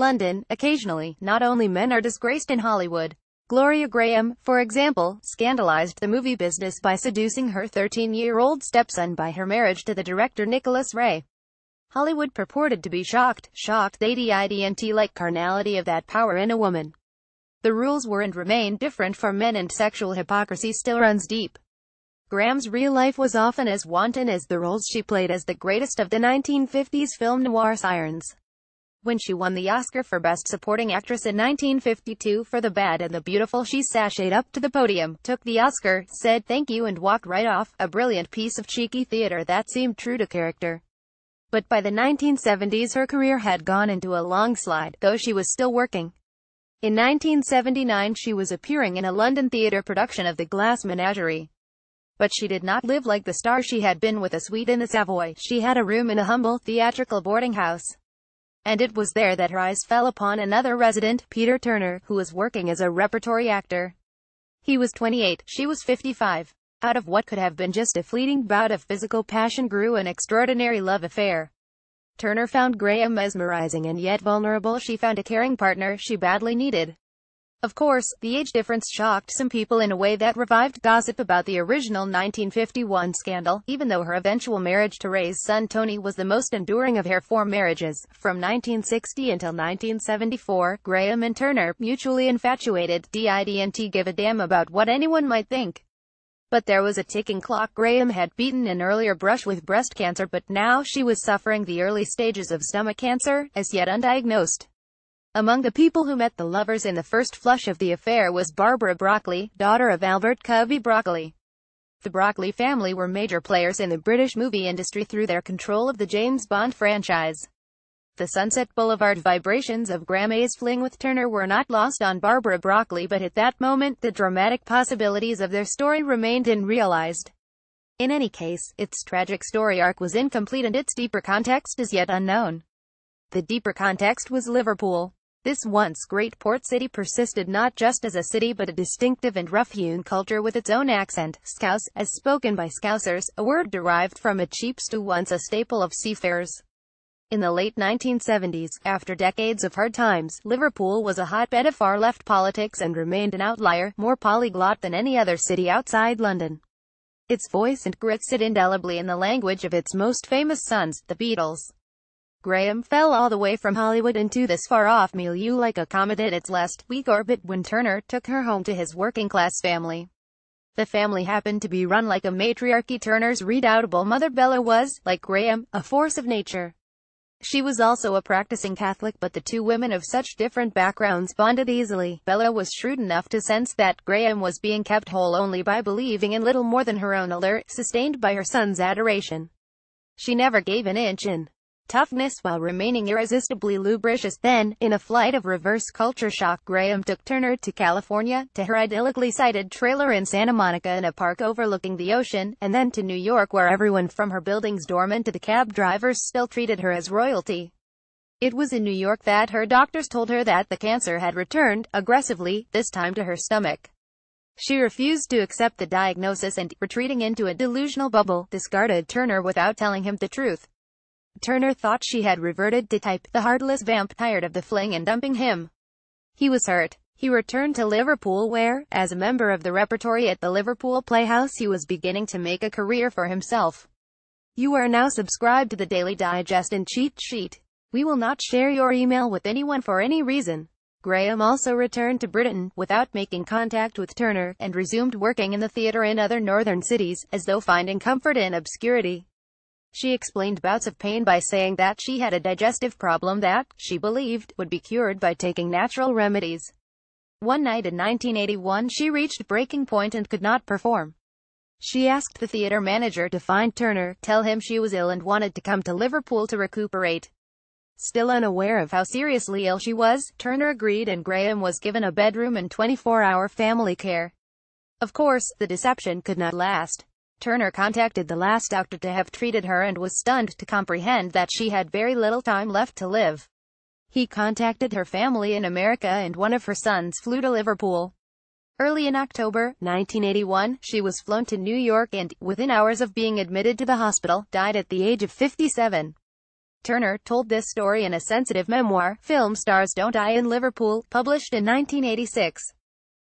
London, occasionally, not only men are disgraced in Hollywood. Gloria Graham, for example, scandalized the movie business by seducing her 13-year-old stepson by her marriage to the director Nicholas Ray. Hollywood purported to be shocked, shocked the IDNT-like carnality of that power in a woman. The rules were and remain different for men and sexual hypocrisy still runs deep. Graham's real life was often as wanton as the roles she played as the greatest of the 1950s film noir sirens when she won the Oscar for Best Supporting Actress in 1952 for The Bad and the Beautiful she sashayed up to the podium, took the Oscar, said thank you and walked right off, a brilliant piece of cheeky theater that seemed true to character. But by the 1970s her career had gone into a long slide, though she was still working. In 1979 she was appearing in a London theatre production of The Glass Menagerie. But she did not live like the star she had been with a suite in the Savoy, she had a room in a humble, theatrical boarding house. And it was there that her eyes fell upon another resident, Peter Turner, who was working as a repertory actor. He was 28, she was 55. Out of what could have been just a fleeting bout of physical passion grew an extraordinary love affair. Turner found Graham mesmerizing and yet vulnerable she found a caring partner she badly needed. Of course, the age difference shocked some people in a way that revived gossip about the original 1951 scandal, even though her eventual marriage to Ray's son Tony was the most enduring of her four marriages. From 1960 until 1974, Graham and Turner, mutually infatuated, didn't give a damn about what anyone might think. But there was a ticking clock Graham had beaten an earlier brush with breast cancer but now she was suffering the early stages of stomach cancer, as yet undiagnosed. Among the people who met the lovers in the first flush of the affair was Barbara Broccoli, daughter of Albert Covey Broccoli. The Broccoli family were major players in the British movie industry through their control of the James Bond franchise. The Sunset Boulevard vibrations of Grame's fling with Turner were not lost on Barbara Broccoli but at that moment the dramatic possibilities of their story remained unrealized. In any case, its tragic story arc was incomplete and its deeper context is yet unknown. The deeper context was Liverpool. This once great port city persisted not just as a city but a distinctive and rough-hewn culture with its own accent, scouse, as spoken by scousers, a word derived from a cheap stew once a staple of seafarers. In the late 1970s, after decades of hard times, Liverpool was a hotbed of far-left politics and remained an outlier, more polyglot than any other city outside London. Its voice and grit sit indelibly in the language of its most famous sons, the Beatles. Graham fell all the way from Hollywood into this far-off milieu like a comet at its last week orbit when Turner took her home to his working-class family. The family happened to be run like a matriarchy Turner's redoubtable mother Bella was, like Graham, a force of nature. She was also a practicing Catholic but the two women of such different backgrounds bonded easily. Bella was shrewd enough to sense that Graham was being kept whole only by believing in little more than her own allure, sustained by her son's adoration. She never gave an inch in toughness while remaining irresistibly lubricious. Then, in a flight of reverse culture shock, Graham took Turner to California, to her idyllically sited trailer in Santa Monica in a park overlooking the ocean, and then to New York where everyone from her building's doorman to the cab drivers still treated her as royalty. It was in New York that her doctors told her that the cancer had returned, aggressively, this time to her stomach. She refused to accept the diagnosis and, retreating into a delusional bubble, discarded Turner without telling him the truth. Turner thought she had reverted to type, the heartless vamp tired of the fling and dumping him. He was hurt. He returned to Liverpool where, as a member of the repertory at the Liverpool Playhouse he was beginning to make a career for himself. You are now subscribed to the Daily Digest and Cheat Sheet. We will not share your email with anyone for any reason. Graham also returned to Britain, without making contact with Turner, and resumed working in the theatre in other northern cities, as though finding comfort in obscurity. She explained bouts of pain by saying that she had a digestive problem that, she believed, would be cured by taking natural remedies. One night in 1981 she reached breaking point and could not perform. She asked the theater manager to find Turner, tell him she was ill and wanted to come to Liverpool to recuperate. Still unaware of how seriously ill she was, Turner agreed and Graham was given a bedroom and 24-hour family care. Of course, the deception could not last. Turner contacted the last doctor to have treated her and was stunned to comprehend that she had very little time left to live. He contacted her family in America and one of her sons flew to Liverpool. Early in October 1981, she was flown to New York and, within hours of being admitted to the hospital, died at the age of 57. Turner told this story in a sensitive memoir, Film Stars Don't Die in Liverpool, published in 1986.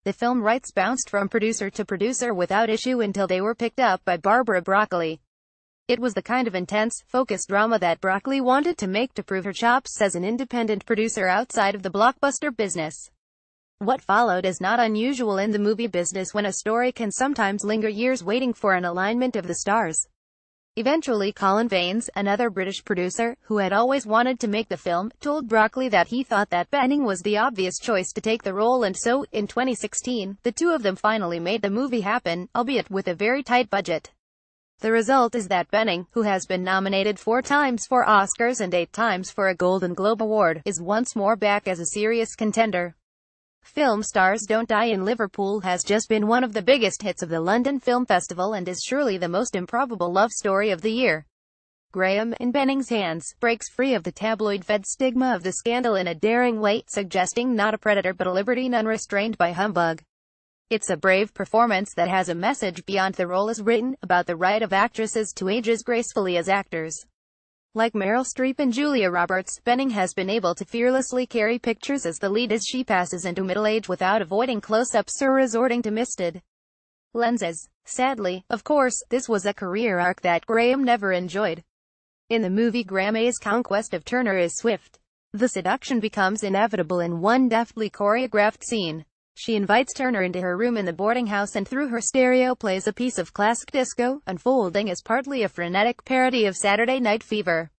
The film rights bounced from producer to producer without issue until they were picked up by Barbara Broccoli. It was the kind of intense, focused drama that Broccoli wanted to make to prove her chops as an independent producer outside of the blockbuster business. What followed is not unusual in the movie business when a story can sometimes linger years waiting for an alignment of the stars. Eventually Colin Vaines, another British producer, who had always wanted to make the film, told Broccoli that he thought that Benning was the obvious choice to take the role and so, in 2016, the two of them finally made the movie happen, albeit with a very tight budget. The result is that Benning, who has been nominated four times for Oscars and eight times for a Golden Globe Award, is once more back as a serious contender. Film Stars Don't Die in Liverpool has just been one of the biggest hits of the London Film Festival and is surely the most improbable love story of the year. Graham, in Benning's hands, breaks free of the tabloid-fed stigma of the scandal in a daring way, suggesting not a predator but a libertine unrestrained by humbug. It's a brave performance that has a message beyond the role as written, about the right of actresses to age as gracefully as actors. Like Meryl Streep and Julia Roberts, Benning has been able to fearlessly carry pictures as the lead as she passes into middle age without avoiding close-ups or resorting to misted lenses. Sadly, of course, this was a career arc that Graham never enjoyed. In the movie Graham's conquest of Turner is swift. The seduction becomes inevitable in one deftly choreographed scene. She invites Turner into her room in the boarding house and through her stereo plays a piece of classic disco, unfolding as partly a frenetic parody of Saturday Night Fever.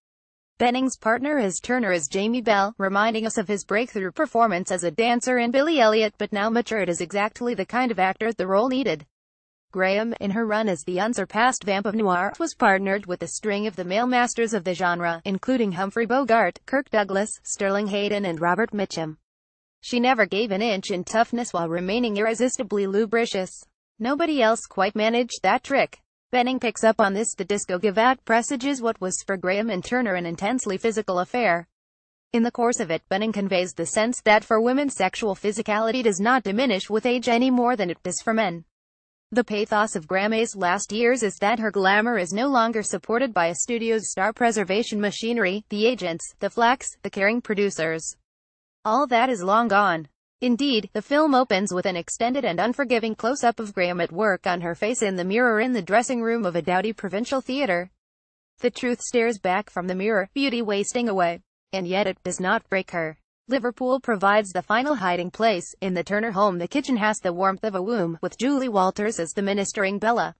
Benning's partner as Turner is Jamie Bell, reminding us of his breakthrough performance as a dancer in Billy Elliot but now matured as exactly the kind of actor the role needed. Graham, in her run as the unsurpassed vamp of noir, was partnered with a string of the male masters of the genre, including Humphrey Bogart, Kirk Douglas, Sterling Hayden and Robert Mitchum. She never gave an inch in toughness while remaining irresistibly lubricious. Nobody else quite managed that trick. Benning picks up on this the disco give presages what was for Graham and Turner an intensely physical affair. In the course of it, Benning conveys the sense that for women sexual physicality does not diminish with age any more than it does for men. The pathos of Grammy's last years is that her glamour is no longer supported by a studio's star preservation machinery, the agents, the flax, the caring producers. All that is long gone. Indeed, the film opens with an extended and unforgiving close-up of Graham at work on her face in the mirror in the dressing room of a dowdy provincial theater. The truth stares back from the mirror, beauty wasting away. And yet it does not break her. Liverpool provides the final hiding place. In the Turner home the kitchen has the warmth of a womb, with Julie Walters as the ministering Bella.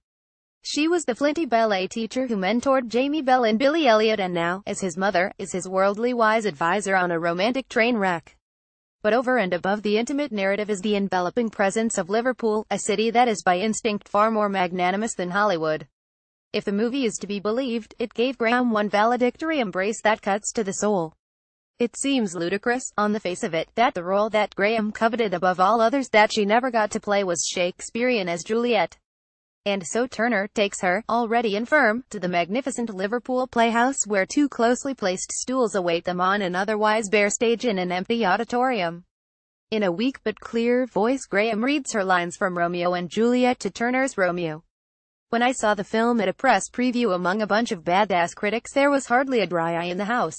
She was the flinty ballet teacher who mentored Jamie Bell and Billy Elliot and now, as his mother, is his worldly wise advisor on a romantic train wreck but over and above the intimate narrative is the enveloping presence of Liverpool, a city that is by instinct far more magnanimous than Hollywood. If the movie is to be believed, it gave Graham one valedictory embrace that cuts to the soul. It seems ludicrous, on the face of it, that the role that Graham coveted above all others that she never got to play was Shakespearean as Juliet and so Turner takes her, already infirm, to the magnificent Liverpool Playhouse where two closely placed stools await them on an otherwise bare stage in an empty auditorium. In a weak but clear voice Graham reads her lines from Romeo and Juliet to Turner's Romeo. When I saw the film at a press preview among a bunch of badass critics there was hardly a dry eye in the house.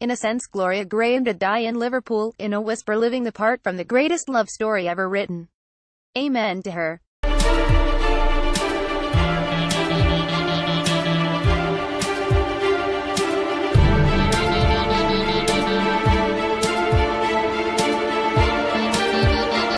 In a sense Gloria Graham did die in Liverpool, in a whisper living the part from the greatest love story ever written. Amen to her.